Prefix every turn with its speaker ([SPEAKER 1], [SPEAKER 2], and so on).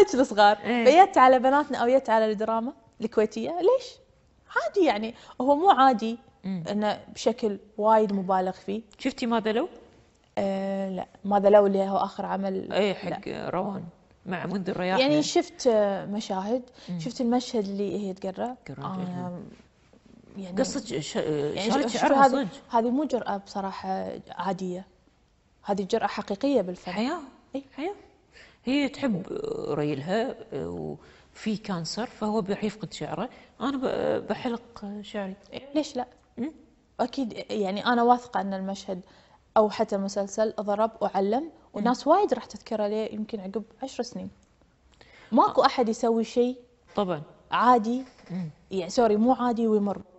[SPEAKER 1] لك الصغار إيه. بيت فيت على بناتنا او يت على الدراما الكويتيه ليش؟ عادي يعني هو مو عادي انه بشكل وايد مبالغ فيه شفتي ماذا لو؟ آه لا ماذا لو اللي هو اخر عمل اي حق روان مع منذر الرياح يعني, يعني شفت مشاهد مم. شفت المشهد اللي هي تقرا آه، يعني قصة
[SPEAKER 2] ش... يعني شعرها هذه
[SPEAKER 1] هذه مو جرأة بصراحة عادية هذه جرأة حقيقية بالفن حياة اي حياة
[SPEAKER 2] هي تحب ريلها آه، وفي كانسر فهو بيروح يفقد شعره
[SPEAKER 1] انا بحلق شعري ليش لا اكيد يعني انا واثقه ان المشهد او حتى المسلسل ضرب وعلم وناس وايد راح تذكره ليه يمكن عقب عشر سنين ماكو آه. احد يسوي شيء طبعا عادي يعني سوري مو عادي ويمر